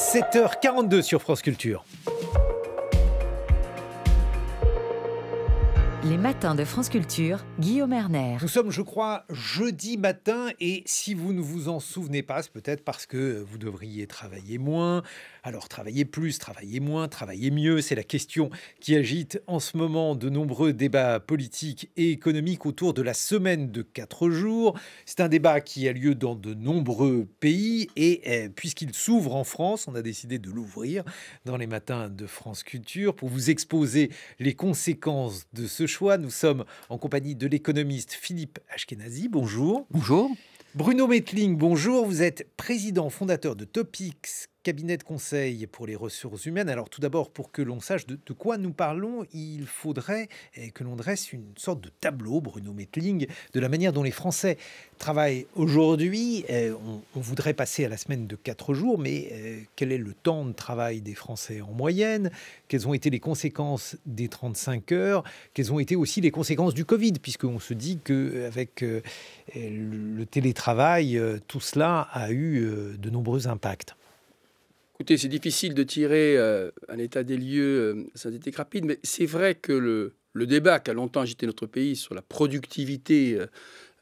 7h42 sur France Culture. Les matins de France Culture, Guillaume Erner. Nous sommes, je crois, jeudi matin et si vous ne vous en souvenez pas, c'est peut-être parce que vous devriez travailler moins, alors travailler plus, travailler moins, travailler mieux, c'est la question qui agite en ce moment de nombreux débats politiques et économiques autour de la semaine de quatre jours. C'est un débat qui a lieu dans de nombreux pays et euh, puisqu'il s'ouvre en France, on a décidé de l'ouvrir dans les matins de France Culture pour vous exposer les conséquences de ce choix. Nous sommes en compagnie de l'économiste Philippe Ashkenazi. Bonjour. Bonjour. Bruno Metling, bonjour. Vous êtes président fondateur de Topics, cabinet de conseil pour les ressources humaines. Alors tout d'abord, pour que l'on sache de, quoi nous parlons, il faudrait eh, que l'on dresse une sorte de tableau, Bruno Metling, de la manière dont les Français travaillent aujourd'hui. Eh, on, on, voudrait passer à la semaine de quatre jours, mais eh, quel est le temps de travail des Français en moyenne Quelles ont été les conséquences des 35 heures Quelles ont été aussi les conséquences du Covid Puisqu'on se dit qu'avec euh, euh, le télétravail, euh, tout cela a eu de nombreux impacts. Écoutez, c'est difficile de tirer euh, un état des lieux euh, synthétique rapide, mais c'est vrai que le, le, débat qui a longtemps agité notre pays sur la productivité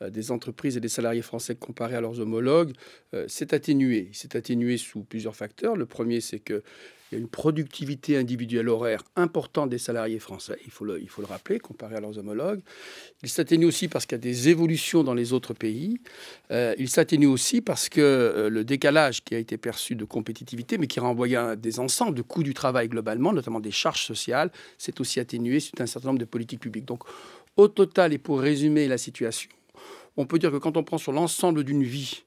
euh, des entreprises et des salariés français comparés à leurs homologues s'est atténué. Il s'est atténué sous plusieurs facteurs. Le premier, c'est que il y a une productivité individuelle horaire importante des salariés français, il faut le, il faut le rappeler, comparé à leurs homologues. Il s'atténue aussi parce qu'il y a des évolutions dans les autres pays. Euh, il s'atténue aussi parce que euh, le décalage qui a été perçu de compétitivité, mais qui renvoyait à des ensembles de coûts du travail globalement, notamment des charges sociales, s'est aussi atténué suite à un certain nombre de politiques publiques. Donc, au total, et pour résumer la situation, on peut dire que quand on prend sur l'ensemble d'une vie,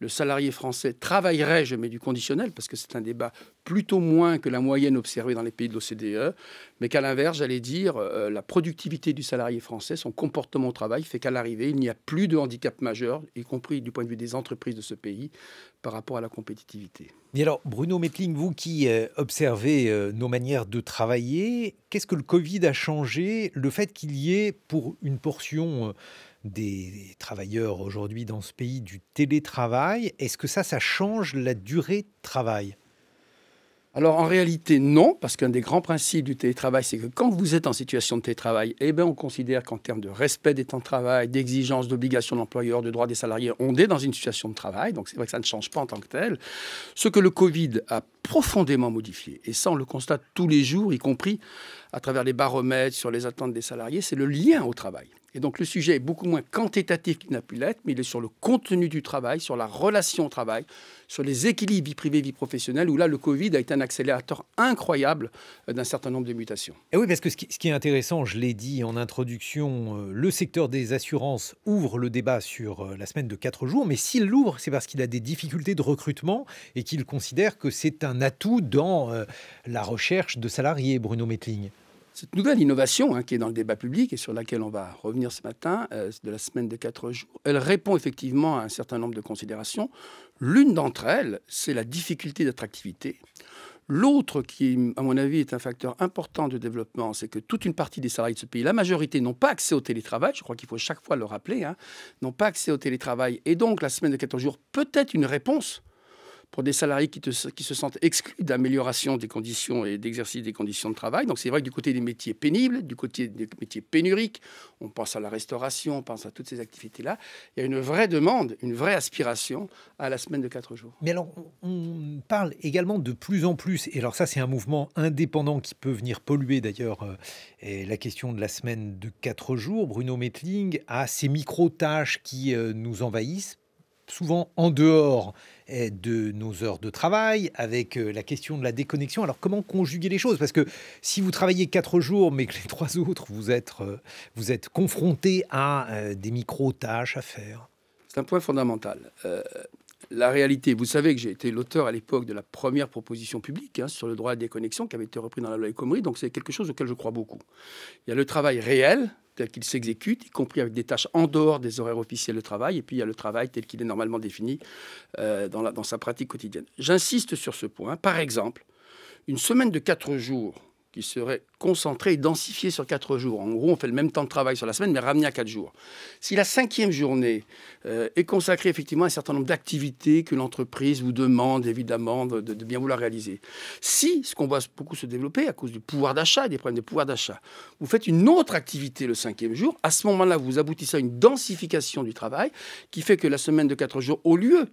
le salarié français travaillerait, je mets du conditionnel, parce que c'est un débat plutôt moins que la moyenne observée dans les pays de l'OCDE, mais qu'à l'inverse, j'allais dire, euh, la productivité du salarié français, son comportement au travail, fait qu'à l'arrivée, il n'y a plus de handicap majeur, y compris du point de vue des entreprises de ce pays, par rapport à la compétitivité. Et alors, Bruno Metling, vous qui euh, observez euh, nos manières de travailler, qu'est-ce que le Covid a changé Le fait qu'il y ait, pour une portion des travailleurs aujourd'hui dans ce pays du télétravail. Est-ce que ça, ça change la durée de travail alors en réalité, non, parce qu'un des grands principes du télétravail, c'est que quand vous êtes en situation de télétravail, eh bien, on considère qu'en termes de respect des temps de travail, d'exigence, d'obligation de l'employeur, de droits des salariés, on est dans une situation de travail. Donc c'est vrai que ça ne change pas en tant que tel. Ce que le Covid a profondément modifié, et ça on le constate tous les jours, y compris à travers les baromètres sur les attentes des salariés, c'est le lien au travail. Et donc le sujet est beaucoup moins quantitatif qu'il n'a pu l'être, mais il est sur le contenu du travail, sur la relation au travail, sur les équilibres vie privée, vie professionnelle, où là le Covid a été un accélérateur incroyable euh, d'un certain nombre de mutations. Et eh oui, parce que ce qui, est intéressant, je l'ai dit en introduction, euh, le secteur des assurances ouvre le débat sur euh, la semaine de quatre jours, mais s'il l'ouvre, c'est parce qu'il a des difficultés de recrutement et qu'il considère que c'est un atout dans la recherche de salariés, Bruno Metling. Cette nouvelle innovation hein, qui est dans le débat public et sur laquelle on va revenir ce matin, euh, de la semaine de quatre jours, elle répond effectivement à un certain nombre de considérations. L'une d'entre elles, c'est la difficulté d'attractivité. L'autre qui, à mon avis, est un facteur important de développement, c'est que toute une partie des salariés de ce pays, la majorité, n'ont pas accès au télétravail. Je crois qu'il faut chaque fois le rappeler, hein, n'ont pas accès au télétravail. Et donc, la semaine de 4 jours peut être une réponse pour des salariés qui, se sentent exclus d'amélioration des conditions et d'exercice des conditions de travail. Donc c'est vrai que du côté des métiers pénibles, du côté des métiers pénuriques, on pense à la restauration, on pense à toutes ces activités-là, il y a une vraie demande, une vraie aspiration à la semaine de quatre jours. Mais alors, on parle également de plus en plus, et alors ça c'est un mouvement indépendant qui peut venir polluer d'ailleurs euh, la question de la semaine de quatre jours. Bruno Metling a ces micro-tâches qui euh, nous envahissent souvent en dehors eh, de nos heures de travail, avec euh, la question de la déconnexion. Alors comment conjuguer les choses Parce que si vous travaillez quatre jours, mais que les trois autres, vous êtes, euh, vous êtes confronté à euh, des micro-tâches à faire. C'est un point fondamental la réalité, vous savez que j'ai été l'auteur à l'époque de la première proposition publique hein, sur le droit à la déconnexion qui avait été repris dans la loi Ecomerie. donc c'est quelque chose auquel je crois beaucoup. Il y a le travail réel tel qu'il s'exécute, y compris avec des tâches en dehors des horaires officiels de travail, et puis il y a le travail tel qu'il est normalement défini euh, dans sa pratique quotidienne. J'insiste sur ce point. Par exemple, une semaine de quatre jours qui serait concentré et densifié sur quatre jours. En gros, on fait le même temps de travail sur la semaine, mais ramené à quatre jours. Si la cinquième journée euh, est consacrée effectivement à un certain nombre d'activités que l'entreprise vous demande évidemment de, bien vouloir réaliser, si ce qu'on voit beaucoup se développer à cause du pouvoir d'achat et des problèmes de pouvoir d'achat, vous faites une autre activité le cinquième jour, à ce moment-là, vous aboutissez à une densification du travail qui fait que la semaine de quatre jours, au lieu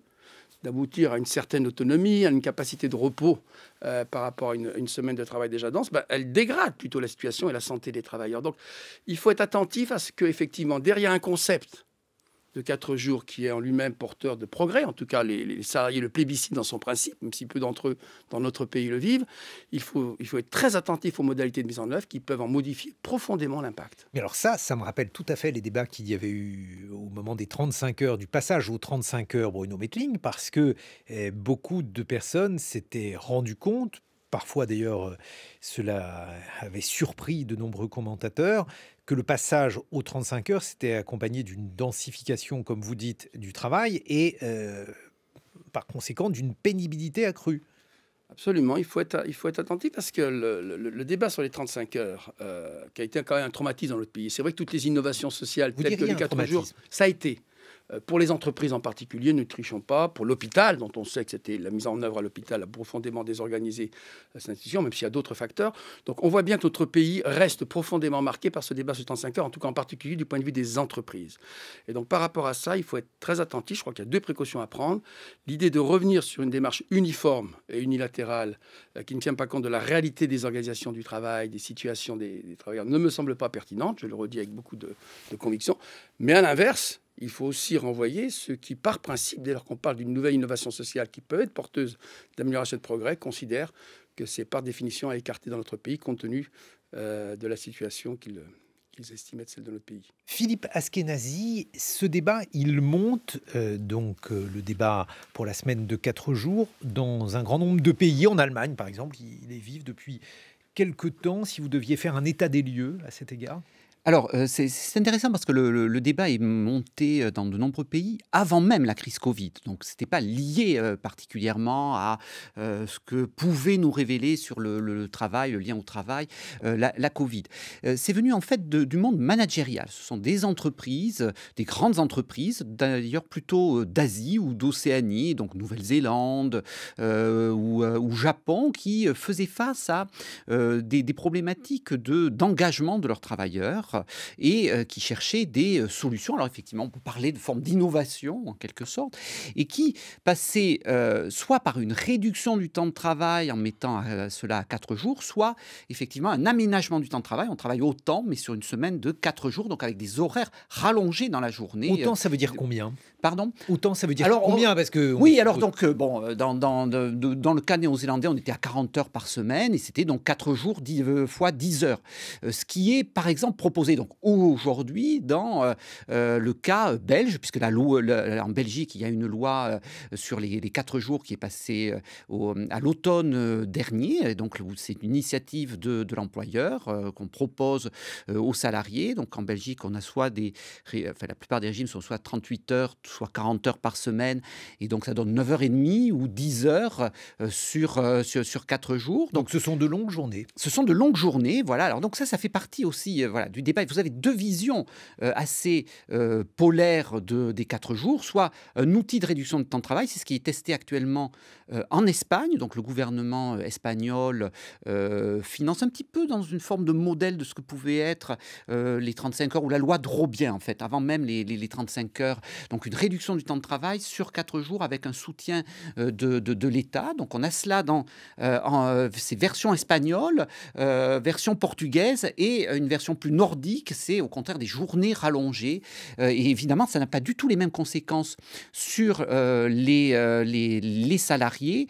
d'aboutir à une certaine autonomie, à une capacité de repos euh, par rapport à une, semaine de travail déjà dense, bah, elle dégrade plutôt la situation et la santé des travailleurs. Donc, il faut être attentif à ce que, effectivement, derrière un concept de quatre jours qui est en lui-même porteur de progrès, en tout cas les, salariés le plébiscitent dans son principe, même si peu d'entre eux dans notre pays le vivent, il faut, il faut être très attentif aux modalités de mise en œuvre qui peuvent en modifier profondément l'impact. Mais alors ça, ça me rappelle tout à fait les débats qu'il y avait eu au moment des 35 heures, du passage aux 35 heures Bruno Metling, parce que eh, beaucoup de personnes s'étaient rendues compte parfois d'ailleurs euh, cela avait surpris de nombreux commentateurs, que le passage aux 35 heures s'était accompagné d'une densification, comme vous dites, du travail et euh, par conséquent d'une pénibilité accrue. Absolument, il faut être, il faut être attentif parce que le, débat sur les 35 heures, euh, qui a été quand même un traumatisme dans notre pays, c'est vrai que toutes les innovations sociales, peut-être que les 4 jours, ça a été. Euh, pour les entreprises en particulier, ne trichons pas. Pour l'hôpital, dont on sait que c'était la mise en œuvre à l'hôpital a profondément désorganisé euh, cette institution, même s'il y a d'autres facteurs. Donc on voit bien que notre pays reste profondément marqué par ce débat sur 35 heures, en tout cas en particulier du point de vue des entreprises. Et donc par rapport à ça, il faut être très attentif. Je crois qu'il y a deux précautions à prendre. L'idée de revenir sur une démarche uniforme et unilatérale euh, qui ne tient pas compte de la réalité des organisations du travail, des situations des, travailleurs, ne me semble pas pertinente. Je le redis avec beaucoup de conviction. Mais à l'inverse, il faut aussi renvoyer ceux qui, par principe, dès lors qu'on parle d'une nouvelle innovation sociale qui peut être porteuse d'amélioration de progrès, considèrent que c'est par définition à écarter dans notre pays compte tenu euh, de la situation qu'ils estiment de celle de notre pays. Philippe Askenazi, ce débat, il monte, euh, donc euh, le débat pour la semaine de 4 jours, dans un grand nombre de pays. En Allemagne, par exemple, il est vif depuis quelque temps. Si vous deviez faire un état des lieux à cet égard alors, euh, c'est intéressant parce que le, débat est monté euh, dans de nombreux pays avant même la crise Covid. Donc, ce n'était pas lié euh, particulièrement à ce que pouvait nous révéler sur le, travail, le lien au travail, la, Covid. c'est venu en fait du monde managérial. Ce sont des entreprises, des grandes entreprises, d'ailleurs plutôt d'Asie ou d'Océanie, donc Nouvelle-Zélande ou, Japon, qui faisaient face à des, problématiques d'engagement de leurs travailleurs et euh, qui cherchaient des euh, solutions. Alors effectivement, on peut parler de forme d'innovation en quelque sorte, et qui passait euh, soit par une réduction du temps de travail en mettant cela à 4 jours, soit effectivement un aménagement du temps de travail. On travaille autant, mais sur une semaine de 4 jours, donc avec des horaires rallongés dans la journée. Autant, ça veut dire combien Pardon Autant, ça veut dire alors, combien parce que Oui, alors donc, bon, dans, dans, dans le cas néo-zélandais, on était à 40 heures par semaine, et c'était donc 4 jours 10, fois 10 heures. Ce qui est, par exemple, proposé donc aujourd'hui dans euh, euh, le cas euh, belge, puisque la en Belgique, il y a une loi sur les, quatre jours qui est passée à l'automne dernier. Et donc, c'est une initiative de, l'employeur qu'on propose aux salariés. Donc, en Belgique, on a soit des. la plupart des régimes sont soit 38 heures, soit 40 heures par semaine. Et donc, ça donne 9h30 ou 10 heures sur, sur, jours. Donc, ce sont de longues journées. Ce sont de longues journées, voilà. Alors, donc, ça, ça fait partie aussi voilà, du débat vous avez deux visions euh, assez euh, polaires des quatre jours, soit un outil de réduction de temps de travail, c'est ce qui est testé actuellement euh, en Espagne. Donc le gouvernement espagnol finance un petit peu dans une forme de modèle de ce que pouvaient être les 35 heures ou la loi Drobien, en fait, avant même les, 35 heures. Donc une réduction du temps de travail sur quatre jours avec un soutien de, l'État. Donc on a cela dans ces versions espagnoles, version portugaise et une version plus nord c'est au contraire des journées rallongées. Euh, et évidemment, ça n'a pas du tout les mêmes conséquences sur euh, les, euh, les, les, salariés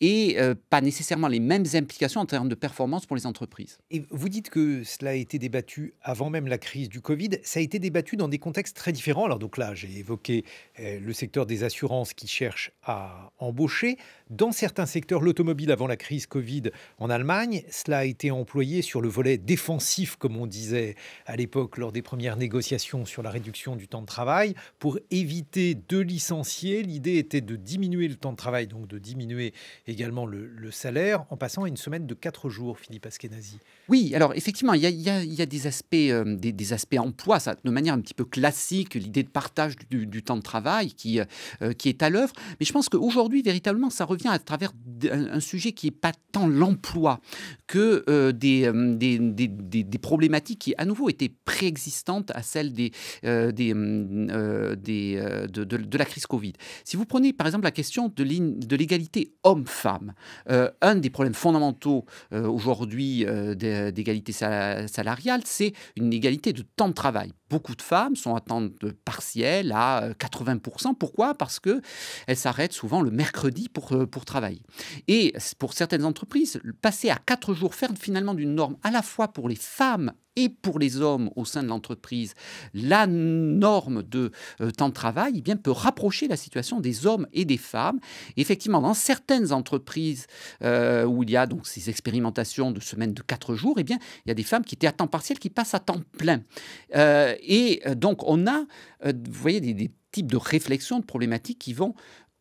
et pas nécessairement les mêmes implications en termes de performance pour les entreprises. Et vous dites que cela a été débattu avant même la crise du Covid. Ça a été débattu dans des contextes très différents. Alors donc là, j'ai évoqué le secteur des assurances qui cherche à embaucher dans certains secteurs, l'automobile avant la crise Covid en Allemagne, cela a été employé sur le volet défensif, comme on disait à l'époque lors des premières négociations sur la réduction du temps de travail, pour éviter de licencier. L'idée était de diminuer le temps de travail, donc de diminuer également le, salaire, en passant à une semaine de 4 jours, Philippe Askenazi. Oui, alors effectivement, il y a, des aspects, euh, des, aspects emploi, ça, de manière un petit peu classique, l'idée de partage du, temps de travail qui, euh, euh, qui est à l'œuvre. Mais je pense qu'aujourd'hui, véritablement, ça revient à travers un, sujet qui n'est pas tant l'emploi que euh, euh, des, des, problématiques qui, à nouveau, étaient préexistantes à celle des, euh, de, de, la crise Covid. Si vous prenez, par exemple, la question de l'égalité homme-femme, un des problèmes fondamentaux aujourd'hui d'égalité salariale, c'est une égalité de temps de travail. Beaucoup de femmes sont à temps partiel à 80%. Pourquoi Parce qu'elles s'arrêtent souvent le mercredi pour euh, pour travailler. Et pour certaines entreprises, passer à quatre jours ferme finalement d'une norme à la fois pour les femmes et pour les hommes au sein de l'entreprise, la norme de euh, temps de travail eh bien, peut rapprocher la situation des hommes et des femmes. Effectivement, dans certaines entreprises euh, où il y a donc ces expérimentations de semaines de quatre jours, eh bien, il y a des femmes qui étaient à temps partiel qui passent à temps plein. et donc, on a, vous voyez, des types de réflexions, de problématiques qui vont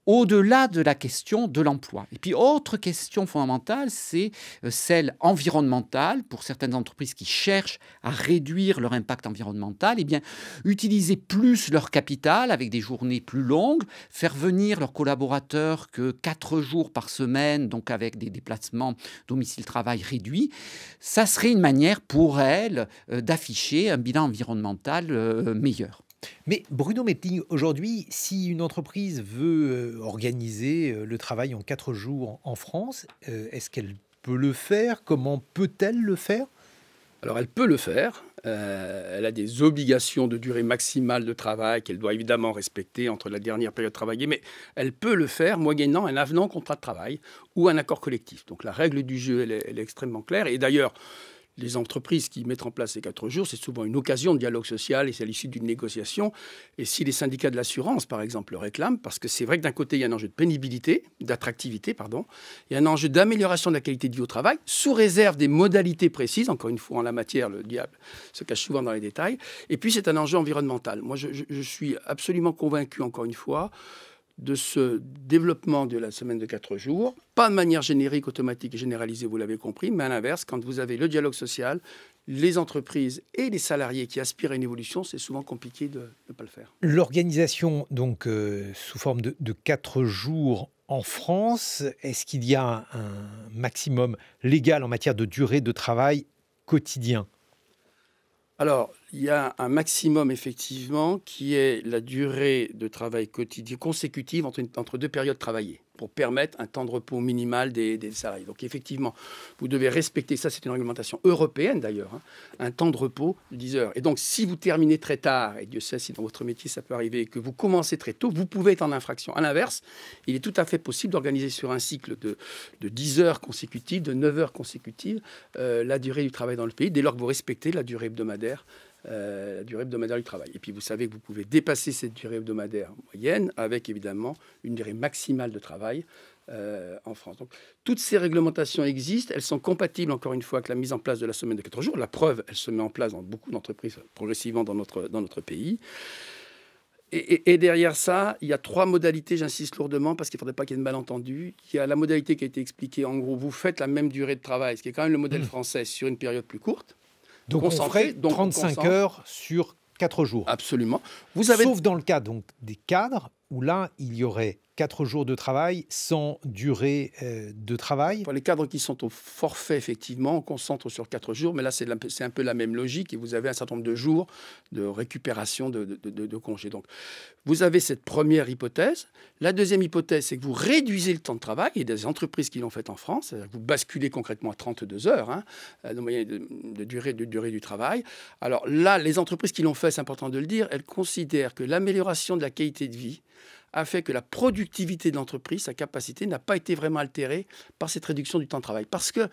au-delà de la question de l'emploi. Et puis, autre question fondamentale, c'est euh, celle environnementale. Pour certaines entreprises qui cherchent à réduire leur impact environnemental, et eh bien, utiliser plus leur capital avec des journées plus longues, faire venir leurs collaborateurs que quatre jours par semaine, donc avec des déplacements domicile-travail réduits, ça serait une manière pour elles euh, d'afficher un bilan environnemental euh, meilleur. Mais Bruno Mettling, aujourd'hui, si une entreprise veut euh, organiser euh, le travail en quatre jours en France, euh, est-ce qu'elle peut le faire Comment peut-elle le faire Alors elle peut le faire. elle a des obligations de durée maximale de travail qu'elle doit évidemment respecter entre la dernière période travaillée, mais elle peut le faire moyennant un avenant contrat de travail ou un accord collectif. Donc la règle du jeu, est extrêmement claire. Et d'ailleurs, les entreprises qui mettent en place ces quatre jours, c'est souvent une occasion de dialogue social et c'est à l'issue d'une négociation. Et si les syndicats de l'assurance, par exemple, le réclament, parce que c'est vrai que d'un côté, il y a un enjeu de pénibilité, d'attractivité, pardon, il y a un enjeu d'amélioration de la qualité de vie au travail, sous réserve des modalités précises. Encore une fois, en la matière, le diable se cache souvent dans les détails. Et puis, c'est un enjeu environnemental. Moi, je, je suis absolument convaincu, encore une fois, de ce développement de la semaine de quatre jours, pas de manière générique, automatique et généralisée, vous l'avez compris, mais à l'inverse, quand vous avez le dialogue social, les entreprises et les salariés qui aspirent à une évolution, c'est souvent compliqué de ne pas le faire. L'organisation, donc, euh, sous forme de, quatre 4 jours en France, est-ce qu'il y a un maximum légal en matière de durée de travail quotidien Alors, il y a un maximum, effectivement, qui est la durée de travail quotidien consécutive entre, entre deux périodes travaillées pour permettre un temps de repos minimal des, des salariés. Donc effectivement, vous devez respecter, ça c'est une réglementation européenne d'ailleurs, hein, un temps de repos de 10 heures. Et donc si vous terminez très tard, et Dieu sait si dans votre métier ça peut arriver, que vous commencez très tôt, vous pouvez être en infraction. À l'inverse, il est tout à fait possible d'organiser sur un cycle de, 10 heures consécutives, de 9 heures consécutives, euh, la durée du travail dans le pays, dès lors que vous respectez la durée hebdomadaire la euh, durée hebdomadaire du travail. Et puis vous savez que vous pouvez dépasser cette durée hebdomadaire moyenne avec évidemment une durée maximale de travail euh, en France. Donc toutes ces réglementations existent, elles sont compatibles encore une fois avec la mise en place de la semaine de 4 jours. La preuve, elle se met en place dans beaucoup d'entreprises progressivement dans notre, dans notre pays. Et, et, derrière ça, il y a trois modalités, j'insiste lourdement, parce qu'il ne faudrait pas qu'il y ait de malentendu. Il y a la modalité qui a été expliquée, en gros, vous faites la même durée de travail, ce qui est quand même le modèle mmh. français sur une période plus courte donc On ferait 35 heures sur 4 jours. Absolument. Vous avez... Sauf dans le cas donc, des cadres où là, il y aurait 4 jours de travail sans durée euh, de travail. Pour les cadres qui sont au forfait, effectivement, on concentre sur 4 jours, mais là, c'est un peu la même logique et vous avez un certain nombre de jours de récupération de, de, congés. Donc, vous avez cette première hypothèse. La deuxième hypothèse, c'est que vous réduisez le temps de travail. Il y a des entreprises qui l'ont fait en France, vous basculez concrètement à 32 heures hein, euh, de, de, durée, de durée du travail. Alors là, les entreprises qui l'ont fait, c'est important de le dire, elles considèrent que l'amélioration de la qualité de vie, a fait que la productivité de l'entreprise, sa capacité, n'a pas été vraiment altérée par cette réduction du temps de travail. Parce que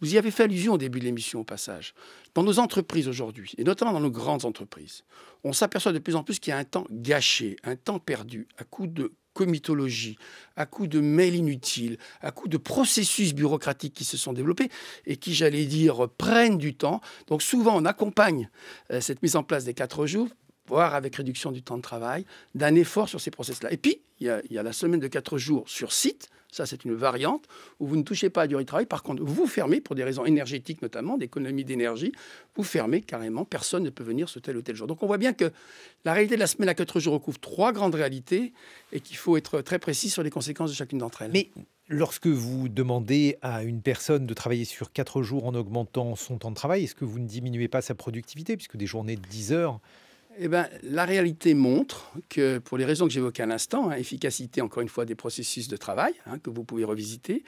vous y avez fait allusion au début de l'émission, au passage. Dans nos entreprises aujourd'hui, et notamment dans nos grandes entreprises, on s'aperçoit de plus en plus qu'il y a un temps gâché, un temps perdu, à coup de comitologie, à coup de mails inutiles, à coup de processus bureaucratiques qui se sont développés et qui, j'allais dire, prennent du temps. Donc souvent, on accompagne euh, cette mise en place des quatre jours voire avec réduction du temps de travail, d'un effort sur ces process-là. Et puis, il y, a, la semaine de 4 jours sur site, ça c'est une variante, où vous ne touchez pas à la durée de travail, par contre, vous fermez, pour des raisons énergétiques notamment, d'économie d'énergie, vous fermez carrément, personne ne peut venir ce tel ou tel jour. Donc on voit bien que la réalité de la semaine à 4 jours recouvre trois grandes réalités et qu'il faut être très précis sur les conséquences de chacune d'entre elles. Mais Lorsque vous demandez à une personne de travailler sur 4 jours en augmentant son temps de travail, est-ce que vous ne diminuez pas sa productivité, puisque des journées de 10 heures eh ben, la réalité montre que, pour les raisons que j'évoquais à l'instant, hein, efficacité, encore une fois, des processus de travail hein, que vous pouvez revisiter,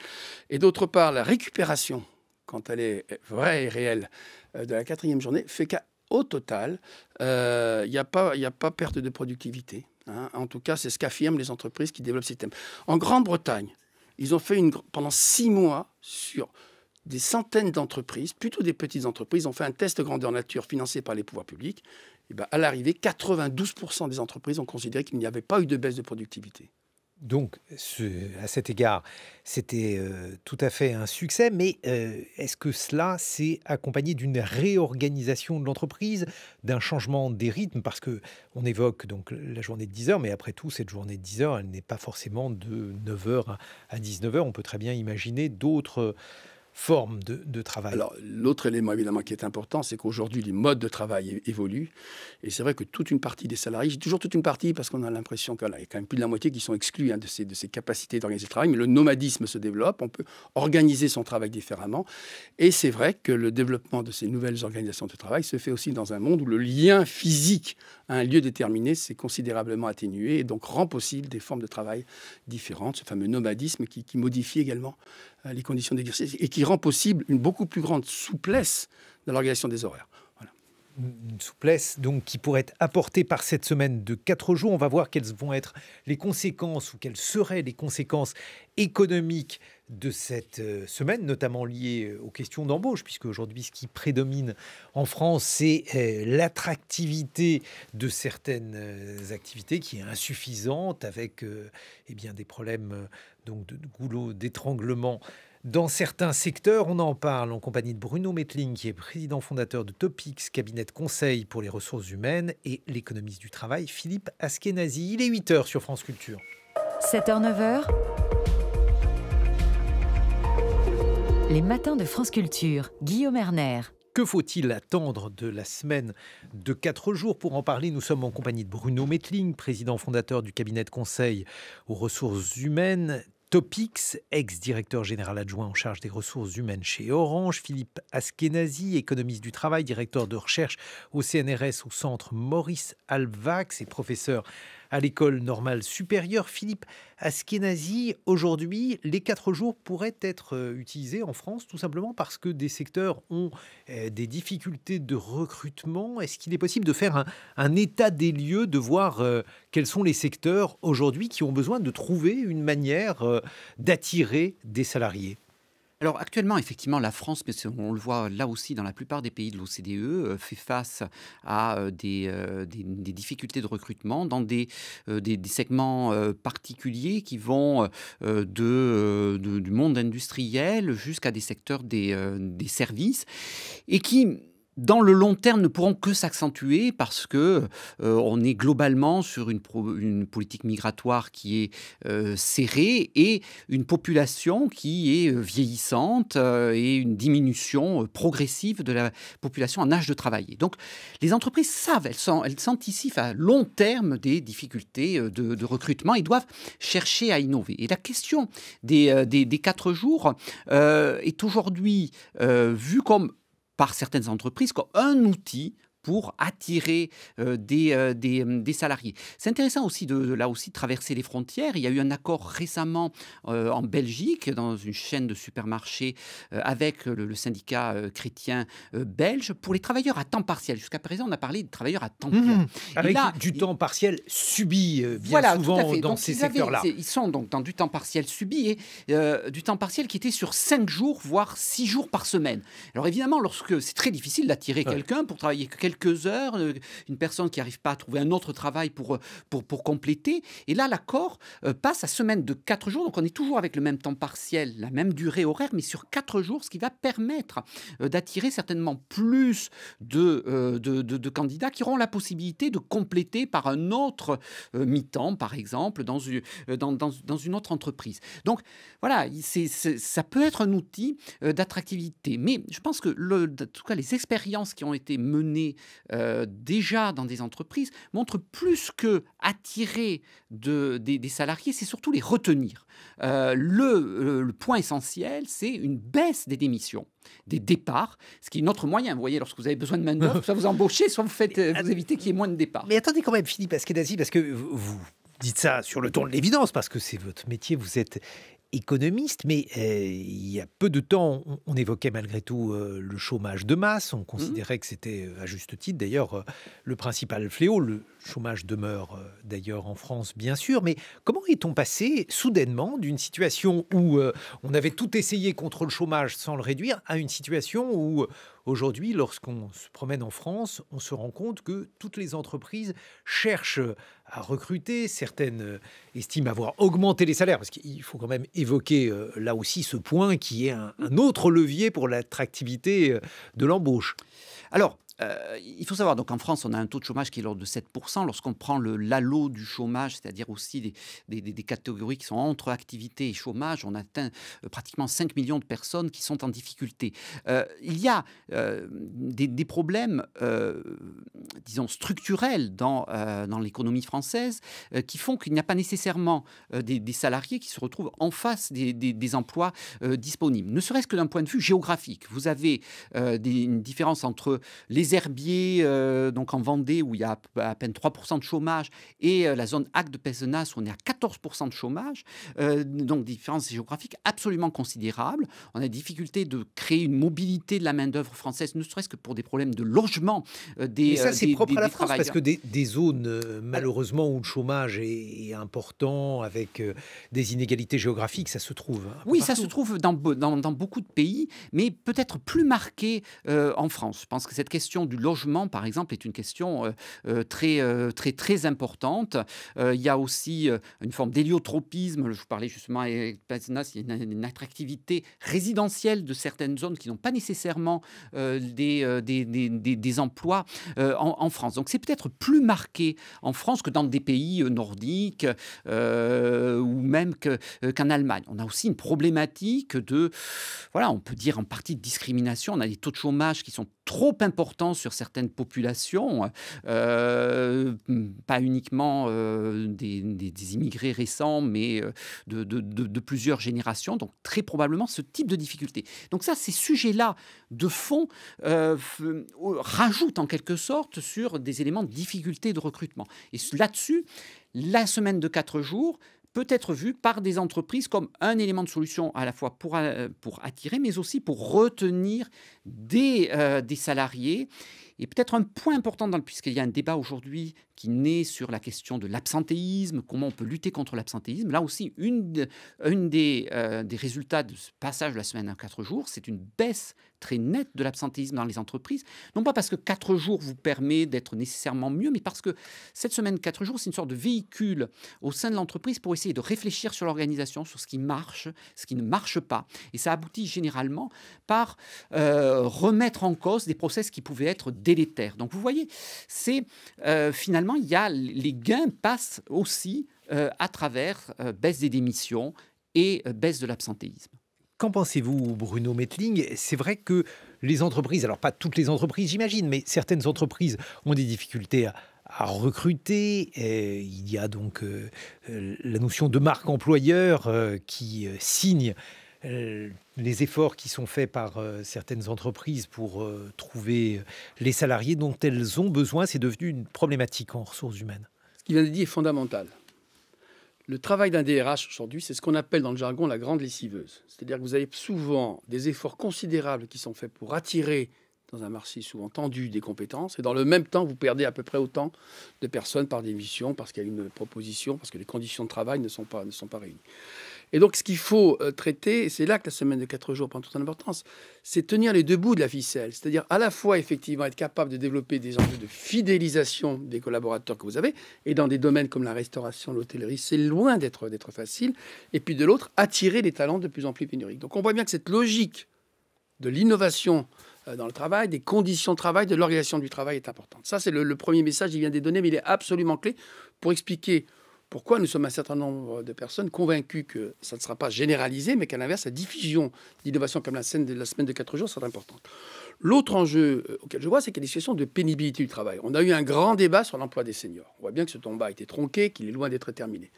et d'autre part, la récupération, quand elle est vraie et réelle, euh, de la quatrième journée, fait qu'au total, euh, il n'y a, pas, a pas perte de productivité. Hein. En tout cas, c'est ce qu'affirment les entreprises qui développent ces thèmes. En Grande-Bretagne, ils ont fait une, pendant six mois sur des centaines d'entreprises, plutôt des petites entreprises, ont fait un test grandeur nature financé par les pouvoirs publics eh ben, à l'arrivée, 92% des entreprises ont considéré qu'il n'y avait pas eu de baisse de productivité. Donc, ce, à cet égard, c'était euh, tout à fait un succès, mais euh, est-ce que cela s'est accompagné d'une réorganisation de l'entreprise, d'un changement des rythmes Parce que on évoque donc la journée de 10 heures, mais après tout, cette journée de 10 heures, elle n'est pas forcément de 9h à 19h. On peut très bien imaginer d'autres forme de, travail. Alors, l'autre élément évidemment qui est important, c'est qu'aujourd'hui, les modes de travail évoluent. Et c'est vrai que toute une partie des salariés, toujours toute une partie parce qu'on a l'impression qu'il y a quand même plus de la moitié qui sont exclus hein, de, ces, capacités d'organiser le travail, mais le nomadisme se développe, on peut organiser son travail différemment. Et c'est vrai que le développement de ces nouvelles organisations de travail se fait aussi dans un monde où le lien physique à un lieu déterminé s'est considérablement atténué et donc rend possible des formes de travail différentes, ce fameux nomadisme qui, qui modifie également euh, les conditions d'exercice et qui rend possible une beaucoup plus grande souplesse dans l'organisation des horaires une souplesse donc qui pourrait être apportée par cette semaine de quatre jours. On va voir quelles vont être les conséquences ou quelles seraient les conséquences économiques de cette euh, semaine, notamment liées euh, aux questions d'embauche, puisque aujourd'hui ce qui prédomine en France, c'est euh, l'attractivité de certaines activités qui est insuffisante, avec eh bien, des problèmes donc, de goulot d'étranglement dans certains secteurs, on en parle en compagnie de Bruno Metling, qui est président fondateur de Topix, cabinet de conseil pour les ressources humaines, et l'économiste du travail Philippe Askenazi. Il est 8h sur France Culture. 7h, 9h. Les matins de France Culture, Guillaume Erner. Que faut-il attendre de la semaine de 4 jours Pour en parler, nous sommes en compagnie de Bruno Metling, président fondateur du cabinet de conseil aux ressources humaines, Topix, ex-directeur général adjoint en charge des ressources humaines chez Orange, Philippe Askenazi, économiste du travail, directeur de recherche au CNRS au centre Maurice Alvax et professeur à l'école normale supérieure. Philippe Askenazi, aujourd'hui, les quatre jours pourraient être euh, utilisés en France tout simplement parce que des secteurs ont euh, des difficultés de recrutement. Est-ce qu'il est possible de faire un, état des lieux, de voir euh, quels sont les secteurs aujourd'hui qui ont besoin de trouver une manière d'attirer des salariés alors actuellement, effectivement, la France, mais on le voit là aussi dans la plupart des pays de l'OCDE, euh, fait face à euh, euh, des, difficultés de recrutement dans des, segments particuliers qui vont du monde industriel jusqu'à des secteurs des, services et qui dans le long terme, ne pourront que s'accentuer parce que euh, on est globalement sur une, une politique migratoire qui est euh, serrée et une population qui est euh, vieillissante et une diminution progressive de la population en âge de travailler. Donc, les entreprises savent, elles s'anticipent à long terme des difficultés de, recrutement et doivent chercher à innover. Et la question des, des quatre jours est aujourd'hui vue comme par certaines entreprises comme un outil pour attirer euh, des, euh, euh, des, salariés. C'est intéressant aussi de, là aussi traverser les frontières. Il y a eu un accord récemment en Belgique dans une chaîne de supermarchés avec le, syndicat chrétien belge pour les travailleurs à temps partiel. Jusqu'à présent, on a parlé de travailleurs à temps plein. Mhm. avec là, du temps partiel subi bien souvent dans ces secteurs-là. Ils sont donc dans du temps partiel subi et du temps partiel qui était sur 5 jours voire 6 jours par semaine. Alors évidemment, lorsque c'est très difficile d'attirer quelqu'un pour travailler quelques heures, euh, une personne qui n'arrive pas à trouver un autre travail pour, euh, pour, compléter. Et là, l'accord euh, passe à semaine de quatre jours, donc on est toujours avec le même temps partiel, la même durée horaire, mais sur quatre jours, ce qui va permettre d'attirer certainement plus de, de, candidats qui auront la possibilité de compléter par un autre mi-temps, par exemple, dans une, dans, dans, une autre entreprise. Donc voilà, ça peut être un outil d'attractivité. Mais je pense que, le, en tout cas, les expériences qui ont été menées euh, déjà dans des entreprises montre plus que attirer de, des, salariés, c'est surtout les retenir. Euh, euh, le, point essentiel, c'est une baisse des démissions des départs, ce qui est notre moyen. Vous voyez, lorsque vous avez besoin de main-d'œuvre, soit vous embauchez, soit vous, faites, vous évitez qu'il y ait moins de départs. Mais attendez quand même, Philippe Askenazi, parce que vous dites ça sur le ton de l'évidence, parce que c'est votre métier, vous êtes économiste, mais euh, il y a peu de temps, on, évoquait malgré tout euh, le chômage de masse. On considérait mmh. que c'était, euh, à juste titre d'ailleurs, le principal fléau. Le chômage demeure d'ailleurs en France, bien sûr. Mais comment est-on passé soudainement d'une situation où on avait tout essayé contre le chômage sans le réduire à une situation où aujourd'hui, lorsqu'on se promène en France, on se rend compte que toutes les entreprises cherchent à recruter, certaines euh, estiment avoir augmenté les salaires, parce qu'il faut quand même évoquer euh, là aussi ce point qui est un, un autre levier pour l'attractivité euh, de l'embauche. Alors, euh, il faut savoir, donc en France, on a un taux de chômage qui est l'ordre de 7%. Lorsqu'on prend le l'allot du chômage, c'est-à-dire aussi des, des, catégories qui sont entre activité et chômage, on atteint euh, pratiquement 5 millions de personnes qui sont en difficulté. Euh, il y a des, des, problèmes, disons, structurels dans, dans l'économie française qui font qu'il n'y a pas nécessairement des, salariés qui se retrouvent en face des, emplois disponibles, ne serait-ce que d'un point de vue géographique. Vous avez une différence entre les herbiers, euh, donc en Vendée, où il y a à peine 3% de chômage, et euh, la zone Hague de Pézenas, où on est à 14% de chômage, euh, donc différence géographique absolument considérable. On a des difficultés de créer une mobilité de la main-d'œuvre française, ne serait-ce que pour des problèmes de logement des. ça, c'est propre à la France, parce que des, zones, malheureusement, où le chômage est, important, avec des inégalités géographiques, ça se trouve. Hein, oui, ça se trouve dans, dans, dans, beaucoup de pays, mais peut-être plus marqué en France. Je pense que cette question du logement, par exemple, est une question euh, euh, très, euh, très, très importante. il y a aussi une forme d'héliotropisme. Je vous parlais justement Pazinas, il y a une, attractivité résidentielle de certaines zones qui n'ont pas nécessairement des des, emplois en, France. Donc c'est peut-être plus marqué en France que dans des pays nordiques ou même qu'en Allemagne. On a aussi une problématique de, voilà, on peut dire en partie de discrimination. On a des taux de chômage qui sont trop important sur certaines populations, euh, pas uniquement euh, des, immigrés récents, mais euh, de, plusieurs générations. Donc très probablement ce type de difficulté. Donc ça, ces sujets-là de fond rajoutent en quelque sorte sur des éléments de difficulté de recrutement. Et là-dessus, la semaine de quatre jours peut être vu par des entreprises comme un élément de solution à la fois pour, euh, pour attirer, mais aussi pour retenir des, euh, des salariés et peut-être un point important, dans le, puisqu'il y a un débat aujourd'hui qui naît sur la question de l'absentéisme, comment on peut lutter contre l'absentéisme. Là aussi, une, une des, euh, des, résultats de ce passage de la semaine à quatre jours, c'est une baisse très nette de l'absentéisme dans les entreprises. Non pas parce que quatre jours vous permet d'être nécessairement mieux, mais parce que cette semaine quatre jours, c'est une sorte de véhicule au sein de l'entreprise pour essayer de réfléchir sur l'organisation, sur ce qui marche, ce qui ne marche pas. Et ça aboutit généralement par euh, remettre en cause des process qui pouvaient être donc vous voyez, c'est euh, finalement, il y a, les gains passent aussi euh, à travers euh, baisse des démissions et baisse de l'absentéisme. Qu'en pensez-vous, Bruno Metling C'est vrai que les entreprises, alors pas toutes les entreprises, j'imagine, mais certaines entreprises ont des difficultés à, recruter. il y a donc la notion de marque employeur qui signe euh, les efforts qui sont faits par euh, certaines entreprises pour euh, trouver les salariés dont elles ont besoin, c'est devenu une problématique en ressources humaines. Ce qu'il vient de dire est fondamental. Le travail d'un DRH aujourd'hui, c'est ce qu'on appelle dans le jargon la grande lessiveuse. C'est-à-dire que vous avez souvent des efforts considérables qui sont faits pour attirer dans un marché souvent tendu des compétences, et dans le même temps, vous perdez à peu près autant de personnes par démission, parce qu'il y a une proposition, parce que les conditions de travail ne sont pas, ne sont pas réunies. Et donc, ce qu'il faut euh, traiter, c'est là que la semaine de quatre jours prend toute son importance, c'est tenir les deux bouts de la ficelle. C'est-à-dire, à la fois, effectivement, être capable de développer des enjeux de fidélisation des collaborateurs que vous avez. Et dans des domaines comme la restauration, l'hôtellerie, c'est loin d'être facile. Et puis, de l'autre, attirer les talents de plus en plus pénuriques. Donc, on voit bien que cette logique de l'innovation euh, dans le travail, des conditions de travail, de l'organisation du travail est importante. Ça, c'est le, premier message il vient des données, mais il est absolument clé pour expliquer pourquoi nous sommes un certain nombre de personnes convaincues que ça ne sera pas généralisé, mais qu'à l'inverse, la diffusion d'innovations comme la semaine de quatre jours sera importante. L'autre enjeu euh, auquel je vois, c'est qu'il y a des questions de pénibilité du travail. On a eu un grand débat sur l'emploi des seniors. On voit bien que ce combat a été tronqué, qu'il est loin d'être terminé.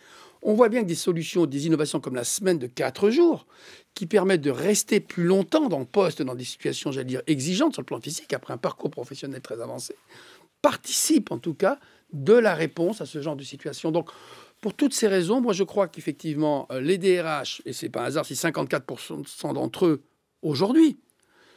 On voit bien que des solutions, des innovations comme la semaine de quatre jours, qui permettent de rester plus longtemps dans le poste, dans des situations, j'allais dire, exigeantes sur le plan physique, après un parcours professionnel très avancé, participent en tout cas de la réponse à ce genre de situation. Donc, pour toutes ces raisons, moi je crois qu'effectivement euh, les DRH, et c'est pas un hasard si 54% d'entre eux aujourd'hui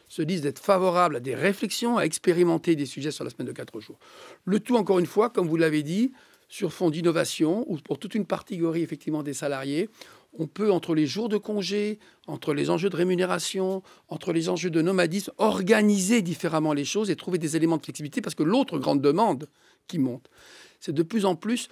se disent d'être favorables à des réflexions, à expérimenter des sujets sur la semaine de 4 jours. Le tout, encore une fois, comme vous l'avez dit, sur fond d'innovation, ou pour toute une catégorie effectivement des salariés, on peut, entre les jours de congé, entre les enjeux de rémunération, entre les enjeux de nomadisme, organiser différemment les choses et trouver des éléments de flexibilité, parce que l'autre grande demande qui monte, c'est de plus en plus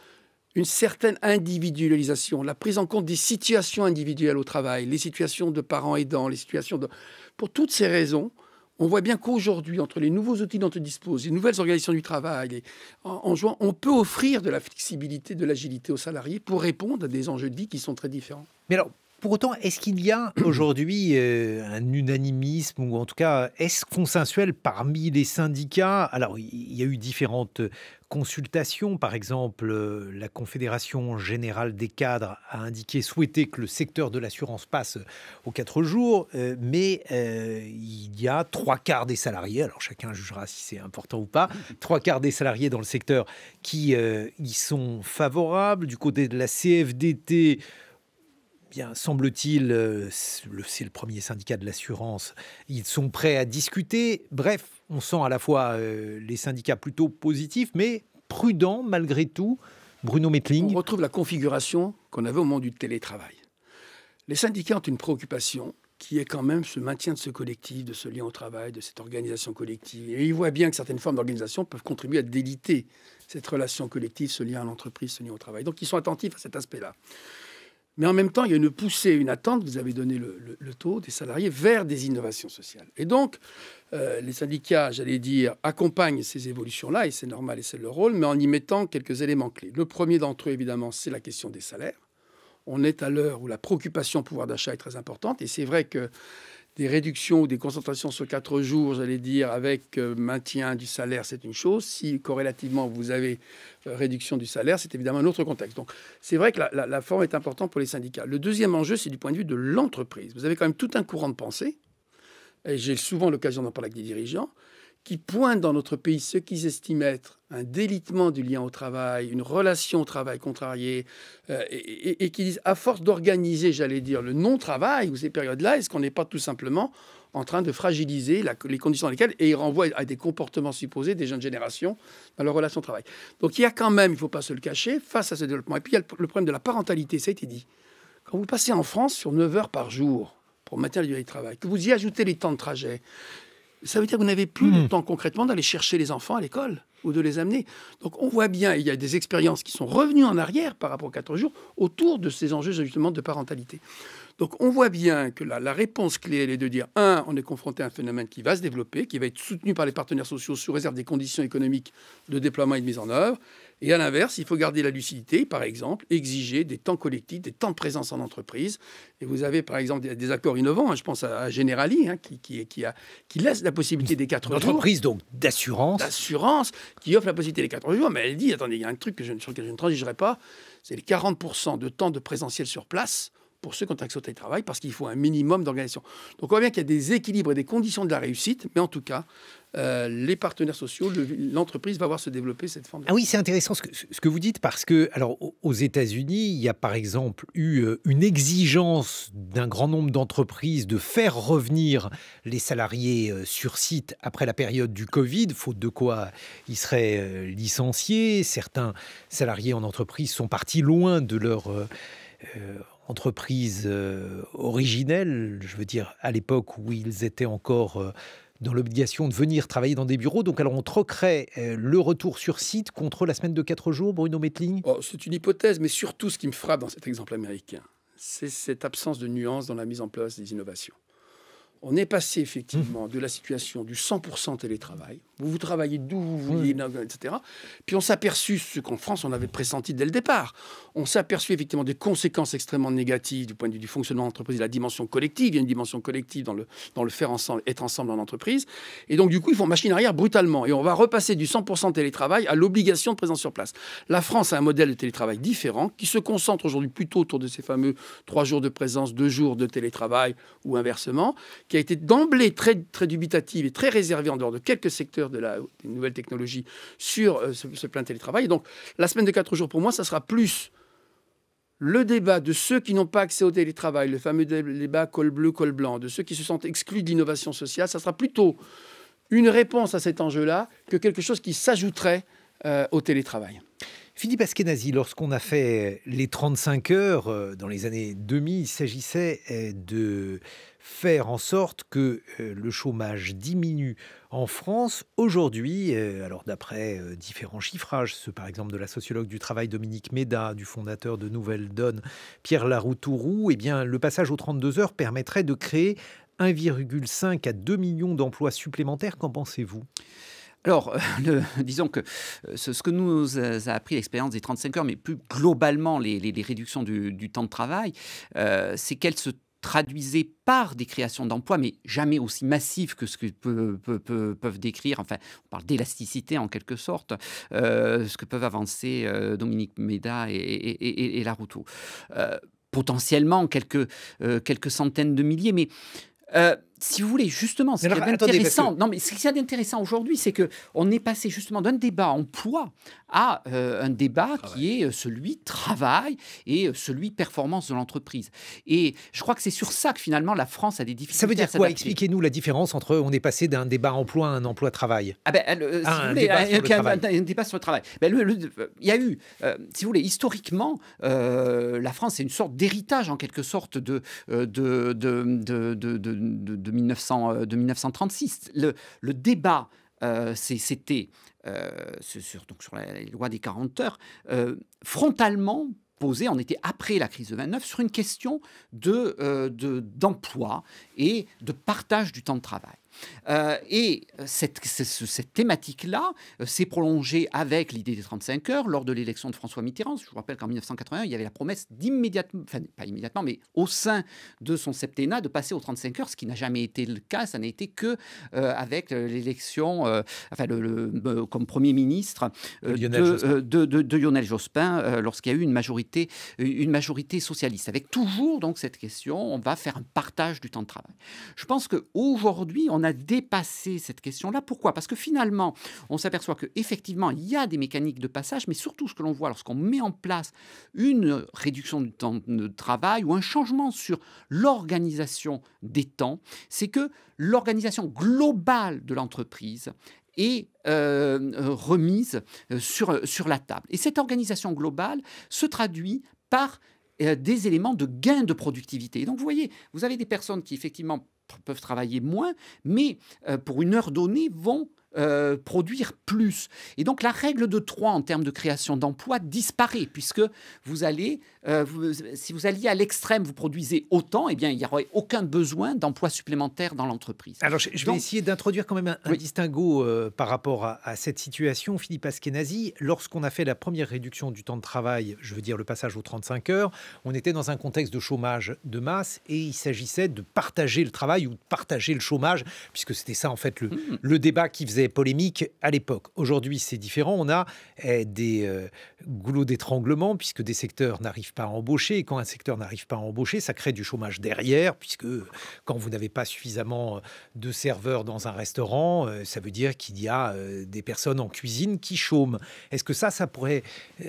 une certaine individualisation, la prise en compte des situations individuelles au travail, les situations de parents aidants, les situations de... Pour toutes ces raisons, on voit bien qu'aujourd'hui, entre les nouveaux outils dont on dispose, les nouvelles organisations du travail, en, on peut offrir de la flexibilité, de l'agilité aux salariés pour répondre à des enjeux dits qui sont très différents. Mais alors, pour autant, est-ce qu'il y a aujourd'hui euh, un unanimisme ou en tout cas est-ce consensuel parmi les syndicats Alors, il y a eu différentes consultations. Par exemple, euh, la Confédération générale des cadres a indiqué souhaiter que le secteur de l'assurance passe aux quatre jours, euh, mais il y a trois quarts des salariés, alors chacun jugera si c'est important ou pas, trois quarts des salariés dans le secteur qui y sont favorables. Du côté de la CFDT, semble-t-il, euh, c'est le premier syndicat de l'assurance, ils sont prêts à discuter. Bref, on sent à la fois euh, les syndicats plutôt positifs, mais prudents malgré tout. Bruno Metling. On retrouve la configuration qu'on avait au moment du télétravail. Les syndicats ont une préoccupation qui est quand même ce maintien de ce collectif, de ce lien au travail, de cette organisation collective. Et ils voient bien que certaines formes d'organisation peuvent contribuer à déliter cette relation collective, ce lien à l'entreprise, ce lien au travail. Donc ils sont attentifs à cet aspect-là. Mais en même temps, il y a une poussée, une attente, vous avez donné le, taux des salariés vers des innovations sociales. Et donc, euh, les syndicats, j'allais dire, accompagnent ces évolutions-là, et c'est normal et c'est leur rôle, mais en y mettant quelques éléments clés. Le premier d'entre eux, évidemment, c'est la question des salaires. On est à l'heure où la préoccupation pouvoir d'achat est très importante, et c'est vrai que des réductions ou des concentrations sur quatre jours, j'allais dire, avec euh, maintien du salaire, c'est une chose. Si corrélativement vous avez euh, réduction du salaire, c'est évidemment un autre contexte. Donc c'est vrai que la, la, forme est importante pour les syndicats. Le deuxième enjeu, c'est du point de vue de l'entreprise. Vous avez quand même tout un courant de pensée, et j'ai souvent l'occasion d'en parler avec des dirigeants, qui pointent dans notre pays ce qu'ils estiment être un délitement du lien au travail, une relation au travail contrariée, euh, et, qui disent, à force d'organiser, j'allais dire, le non-travail ou ces périodes-là, est-ce qu'on n'est pas tout simplement en train de fragiliser les conditions dans lesquelles, et ils renvoient à des comportements supposés des jeunes générations dans leur relation au travail. Donc il y a quand même, il ne faut pas se le cacher, face à ce développement. Et puis il y a le, problème de la parentalité, ça a été dit. Quand vous passez en France sur 9 heures par jour, pour maintenir le lieu de travail, que vous y ajoutez les temps de trajet, ça veut dire que vous n'avez plus le hmm. temps concrètement d'aller chercher les enfants à l'école ou de les amener. Donc on voit bien, il y a des expériences qui sont revenues en arrière par rapport aux quatre jours autour de ces enjeux justement de parentalité. Donc on voit bien que la, la réponse clé, elle est de dire, un, on est confronté à un phénomène qui va se développer, qui va être soutenu par les partenaires sociaux sous réserve des conditions économiques de déploiement et de mise en œuvre, et à l'inverse, il faut garder la lucidité, par exemple, exiger des temps collectifs, des temps de présence en entreprise. Et vous avez, par exemple, des, accords innovants. Hein, je pense à, Generali, hein, qui, qui, qui, laisse la possibilité des quatre jours. L'entreprise, donc d'assurance. D'assurance, qui offre la possibilité des quatre jours. Mais elle dit, attendez, il y a un truc que je, sur lequel je ne transigerai pas, c'est les 40% de temps de présentiel sur place pour ceux qui ont accès au télétravail parce qu'il faut un minimum d'organisation. Donc on voit bien qu'il y a des équilibres et des conditions de la réussite, mais en tout cas, euh, les partenaires sociaux, l'entreprise va voir se développer cette forme. Ah oui, c'est intéressant ce que, ce que, vous dites parce que, alors, aux États-Unis, il y a par exemple eu euh, une exigence d'un grand nombre d'entreprises de faire revenir les salariés euh, sur site après la période du Covid, faute de quoi ils seraient licenciés. Certains salariés en entreprise sont partis loin de leur entreprise euh, originelle, je veux dire à l'époque où ils étaient encore euh, dans l'obligation de venir travailler dans des bureaux. Donc, alors, on troquerait euh, le retour sur site contre la semaine de quatre jours, Bruno Metling oh, C'est une hypothèse, mais surtout, ce qui me frappe dans cet exemple américain, c'est cette absence de nuance dans la mise en place des innovations on est passé effectivement de la situation du 100% télétravail, vous vous travaillez d'où vous voulez, etc. Puis on s'aperçut ce qu'en France on avait pressenti dès le départ. On s'aperçut effectivement des conséquences extrêmement négatives du point de vue du fonctionnement de la dimension collective. Il y a une dimension collective dans le, dans le faire ensemble, être ensemble en entreprise. Et donc du coup, ils font machine arrière brutalement. Et on va repasser du 100% télétravail à l'obligation de présence sur place. La France a un modèle de télétravail différent qui se concentre aujourd'hui plutôt autour de ces fameux trois jours de présence, deux jours de télétravail ou inversement qui a été d'emblée très, très dubitative et très réservée en dehors de quelques secteurs de la nouvelle technologie sur euh, ce, ce, plein télétravail. donc, la semaine de quatre jours, pour moi, ça sera plus le débat de ceux qui n'ont pas accès au télétravail, le fameux débat col bleu, col blanc, de ceux qui se sentent exclus de l'innovation sociale, ça sera plutôt une réponse à cet enjeu-là que quelque chose qui s'ajouterait euh, au télétravail. Philippe Askenazi, lorsqu'on a fait les 35 heures euh, dans les années 2000, il s'agissait euh, de faire en sorte que euh, le chômage diminue en France. Aujourd'hui, alors d'après différents chiffrages, ceux par exemple de la sociologue du travail Dominique Méda, du fondateur de Nouvelle Donne Pierre Laroutourou, eh bien, le passage aux 32 heures permettrait de créer 1,5 à 2 millions d'emplois supplémentaires. Qu'en pensez-vous alors, euh, disons que euh, ce, que nous euh, a appris l'expérience des 35 heures, mais plus globalement les, réductions du, temps de travail, c'est qu'elles se traduisaient par des créations d'emplois, mais jamais aussi massives que ce que peuvent décrire, enfin, on parle d'élasticité en quelque sorte, ce que peuvent avancer Dominique Méda et, et, potentiellement quelques centaines de milliers, mais si vous voulez, justement, ce qui est intéressant, non, mais ce qui est aujourd'hui, c'est que on est passé justement d'un débat emploi à euh, un débat qui est euh, celui travail et euh, celui performance de l'entreprise. Et je crois que c'est sur ça que finalement la France a des difficultés. Ça veut dire quoi Expliquez-nous la différence entre on est passé d'un débat emploi à un emploi travail. Ah ben, si vous voulez, un, débat sur le travail. Ben, il y a eu, si vous voulez, historiquement, la France c'est une sorte d'héritage en quelque sorte de, de, de, de euh, de 1936. Le, le débat, euh, c'était euh, sur, sur la loi des 40 heures, frontalement posé, on était après la crise de 29, sur une question de, d'emploi et de partage du temps de travail. Euh, et cette, cette thématique-là euh, s'est prolongée avec l'idée des 35 heures lors de l'élection de François Mitterrand. Je vous rappelle qu'en 1981, il y avait la promesse d'immédiatement, enfin pas immédiatement, mais au sein de son septennat de passer aux 35 heures, ce qui n'a jamais été le cas. Ça n'a été que euh, avec l'élection, enfin le, comme Premier ministre de, Lionel Jospin lorsqu'il y a eu une majorité, une majorité socialiste, avec toujours donc cette question, on va faire un partage du temps de travail. Je pense qu'aujourd'hui, on a dépassé cette question-là. Pourquoi Parce que finalement, on s'aperçoit que effectivement, il y a des mécaniques de passage, mais surtout ce que l'on voit lorsqu'on met en place une réduction du temps de travail ou un changement sur l'organisation des temps, c'est que l'organisation globale de l'entreprise est euh, remise euh, sur, sur la table. Et cette organisation globale se traduit par euh, des éléments de gain de productivité. donc, vous voyez, vous avez des personnes qui, effectivement, peuvent travailler moins, mais euh, pour une heure donnée vont euh, produire plus. Et donc la règle de 3 en termes de création d'emplois disparaît, puisque vous allez euh, si vous alliez à l'extrême, vous produisez autant, eh bien, il n'y aurait aucun besoin d'emplois supplémentaires dans l'entreprise. Alors, je, vais essayer d'introduire quand même un, distinguo euh, par rapport à, cette situation. Philippe Askenazi, lorsqu'on a fait la première réduction du temps de travail, je veux dire le passage aux 35 heures, on était dans un contexte de chômage de masse et il s'agissait de partager le travail ou de partager le chômage, puisque c'était ça en fait le, hmm. débat qui faisait polémique à l'époque. Aujourd'hui, c'est différent. On a eh, des euh, goulots d'étranglement, puisque des secteurs n'arrivent pas embaucher. Et quand un secteur n'arrive pas à embaucher, ça crée du chômage derrière, puisque quand vous n'avez pas suffisamment euh, de serveurs dans un restaurant, euh, ça veut dire qu'il y a euh, des personnes en cuisine qui chôment. Est-ce que ça, ça, pourrait,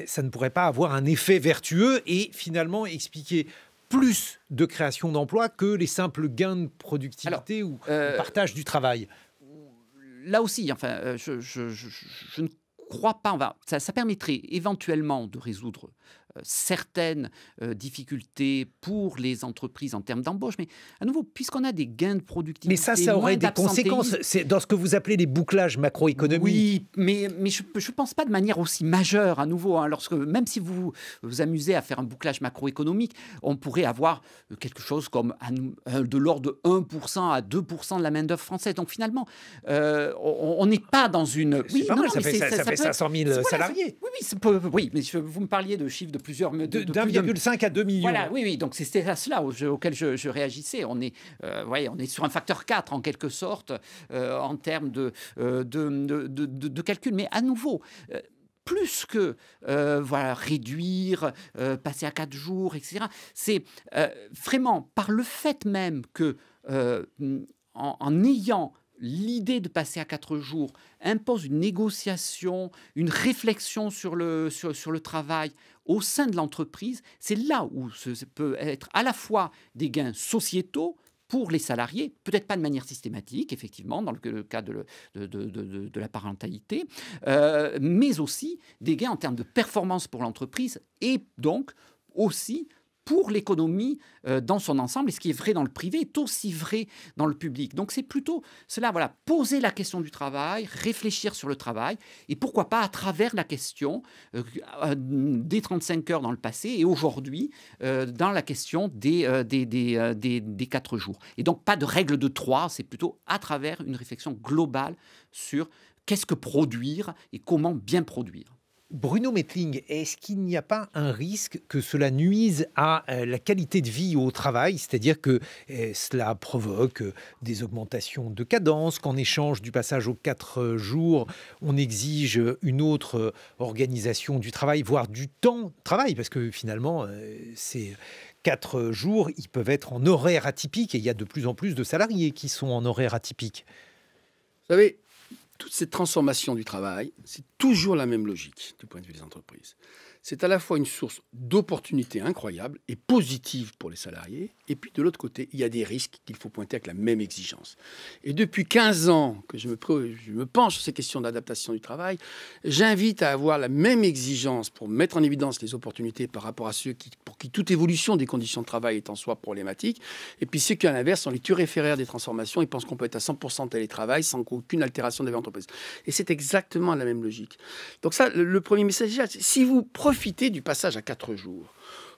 ça ne pourrait pas avoir un effet vertueux et finalement expliquer plus de création d'emplois que les simples gains de productivité ou partage du travail Là aussi, enfin, je, ne crois pas. ça, ça, permettrait éventuellement de résoudre certaines euh, difficultés pour les entreprises en termes d'embauche. Mais à nouveau, puisqu'on a des gains de productivité. Mais ça, ça aurait des conséquences. C'est dans ce que vous appelez les bouclages macroéconomiques. Oui, mais, mais je ne pense pas de manière aussi majeure à nouveau. Hein. lorsque, même si vous vous amusez à faire un bouclage macroéconomique, on pourrait avoir quelque chose comme de l'ordre de 1% à 2% de la main-d'œuvre française. Donc finalement, euh, on n'est pas dans une. Oui, ça, fait, 500 000 salariés. Oui, oui, oui, mais vous me parliez de chiffres de plusieurs. d'1,5 à 2 millions. Voilà, oui, oui. Donc c'était à cela auquel je, réagissais. On est, euh, on est sur un facteur 4 en quelque sorte euh, en termes euh, de, de, calcul. Mais à nouveau plus que voilà réduire, passer à quatre jours, etc. C'est vraiment par le fait même que en, ayant l'idée de passer à quatre jours impose une négociation, une réflexion sur le, sur le travail, au sein de l'entreprise, c'est là où ce peut être à la fois des gains sociétaux, pour les salariés, peut-être pas de manière systématique, effectivement, dans le cas de, de, la parentalité, euh, mais aussi des gains en termes de performance pour l'entreprise et donc aussi pour l'économie euh, dans son ensemble. Et ce qui est vrai dans le privé est aussi vrai dans le public. Donc c'est plutôt cela, voilà, poser la question du travail, réfléchir sur le travail, et pourquoi pas à travers la question euh, euh, des 35 heures dans le passé et aujourd'hui dans la question des, des, des 4 jours. Et donc pas de règle de 3, c'est plutôt à travers une réflexion globale sur qu'est-ce que produire et comment bien produire. Bruno Metling, est-ce qu'il n'y a pas un risque que cela nuise à euh, la qualité de vie au travail, c'est-à-dire que euh, cela provoque euh, des augmentations de cadence, qu'en échange du passage aux quatre jours, on exige une autre organisation du travail, voire du temps de travail, parce que finalement, ces quatre jours, ils peuvent être en horaire atypique et il y a de plus en plus de salariés qui sont en horaire atypique. Vous savez, toutes ces transformations du travail, c'est toujours la même logique du point de vue des entreprises c'est à la fois une source d'opportunités incroyables et positives pour les salariés, et puis de l'autre côté, il y a des risques qu'il faut pointer avec la même exigence. Et depuis 15 ans que je me, je me penche sur ces questions d'adaptation du travail, j'invite à avoir la même exigence pour mettre en évidence les opportunités par rapport à ceux qui, pour qui toute évolution des conditions de travail est en soi problématique, et puis ceux qui, à l'inverse, sont les turéféraires des transformations, et pensent qu'on peut être à 100% télétravail sans qu'aucune altération de l'entreprise. Et c'est exactement la même logique. Donc ça, le, premier message, si vous prenez profiter du passage à quatre jours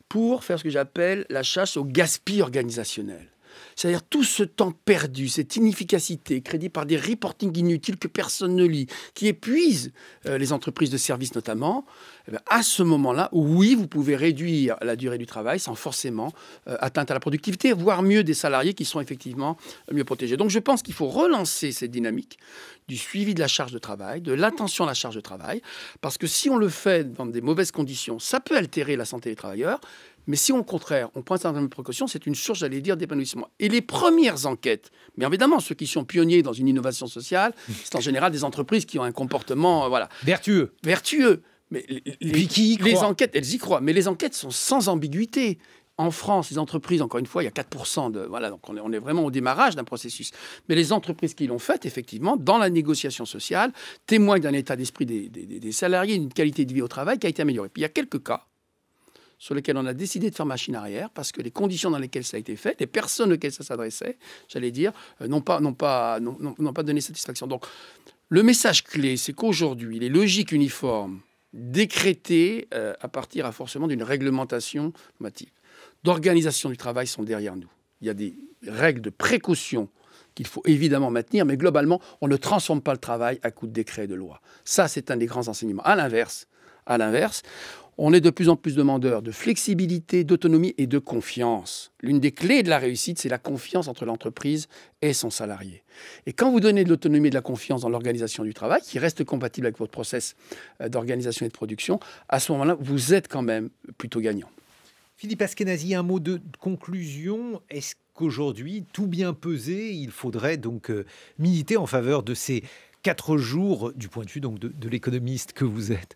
pour faire ce que j'appelle la chasse au gaspillage organisationnel. C'est-à-dire tout ce temps perdu, cette inefficacité crédit par des reporting inutiles que personne ne lit, qui épuisent euh, les entreprises de services notamment, eh à ce moment-là, oui, vous pouvez réduire la durée du travail sans forcément euh, atteindre la productivité, voire mieux des salariés qui sont effectivement mieux protégés. Donc je pense qu'il faut relancer cette dynamique du suivi de la charge de travail, de l'attention à la charge de travail, parce que si on le fait dans des mauvaises conditions, ça peut altérer la santé des travailleurs, mais si au contraire, on prend certaines précautions, c'est une source, j'allais dire, d'épanouissement. Et les premières enquêtes, mais évidemment, ceux qui sont pionniers dans une innovation sociale, c'est en général des entreprises qui ont un comportement euh, voilà vertueux. Vertueux. Mais les, qui les enquêtes, elles y croient, mais les enquêtes sont sans ambiguïté. En France, les entreprises, encore une fois, il y a 4% de. Voilà, donc on est, vraiment au démarrage d'un processus. Mais les entreprises qui l'ont fait, effectivement, dans la négociation sociale, témoignent d'un état d'esprit des, des salariés, d'une qualité de vie au travail qui a été améliorée. Puis il y a quelques cas sur lesquels on a décidé de faire machine arrière parce que les conditions dans lesquelles ça a été fait, les personnes auxquelles ça s'adressait, j'allais dire, euh, n'ont pas, pas, donné satisfaction. Donc, le message clé, c'est qu'aujourd'hui, les logiques uniformes décrétées euh, à partir à forcément d'une réglementation d'organisation du travail sont derrière nous. Il y a des règles de précaution qu'il faut évidemment maintenir, mais globalement, on ne transforme pas le travail à coup de décrets et de loi. Ça, c'est un des grands enseignements. À l'inverse, à l'inverse, on est de plus en plus demandeur de flexibilité, d'autonomie et de confiance. L'une des clés de la réussite, c'est la confiance entre l'entreprise et son salarié. Et quand vous donnez de l'autonomie et de la confiance dans l'organisation du travail, qui reste compatible avec votre process euh, d'organisation et de production, à ce moment-là, vous êtes quand même plutôt gagnant. Philippe Askenazi, un mot de conclusion. Est-ce qu'aujourd'hui, tout bien pesé, il faudrait donc euh, militer en faveur de ces quatre jours du point de vue donc de l'économiste que vous êtes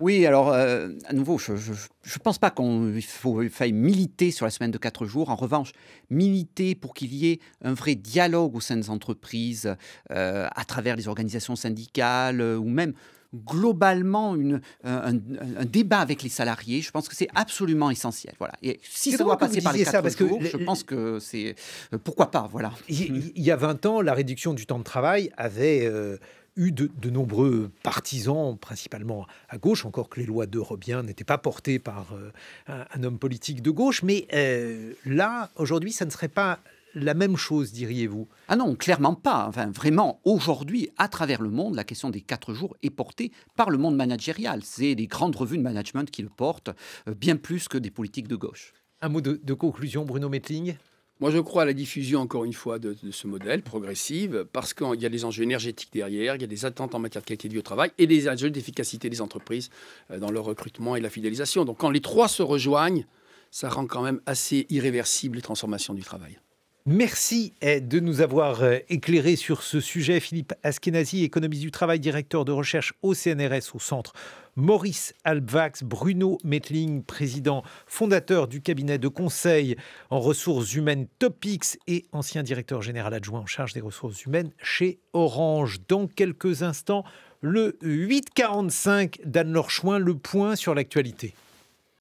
oui, alors, euh, à nouveau, je ne pense pas qu'il faille militer sur la semaine de 4 jours. En revanche, militer pour qu'il y ait un vrai dialogue au sein des entreprises, euh, à travers les organisations syndicales euh, ou même globalement une, un, débat avec les salariés. Je pense que c'est absolument essentiel. Voilà. Et si ça doit passer par les quatre parce jours, que je pense que c'est pourquoi pas. Voilà. Il, y, a 20 ans, la réduction du temps de travail avait eu de, nombreux partisans, principalement à gauche, encore que les lois de n'étaient pas portées par euh, un, homme politique de gauche. Mais euh, là, aujourd'hui, ça ne serait pas la même chose, diriez-vous Ah non, clairement pas. Enfin, vraiment, aujourd'hui, à travers le monde, la question des quatre jours est portée par le monde managérial. C'est des grandes revues de management qui le portent, euh, bien plus que des politiques de gauche. Un mot de, de conclusion, Bruno metling, moi, je crois à la diffusion, encore une fois, de, ce modèle progressive, parce qu'il y a des enjeux énergétiques derrière, il y a des attentes en matière de qualité de vie au travail et des enjeux d'efficacité des entreprises euh, dans leur recrutement et la fidélisation. Donc, quand les trois se rejoignent, ça rend quand même assez irréversible les transformations du travail. Merci de nous avoir euh, éclairé sur ce sujet. Philippe Askenazi, économiste du travail, directeur de recherche au CNRS, au Centre Maurice Alpvax, Bruno Metling, président fondateur du cabinet de conseil en ressources humaines Topix et ancien directeur général adjoint en charge des ressources humaines chez Orange. Dans quelques instants, le 8.45 danne Lorchouin, le point sur l'actualité.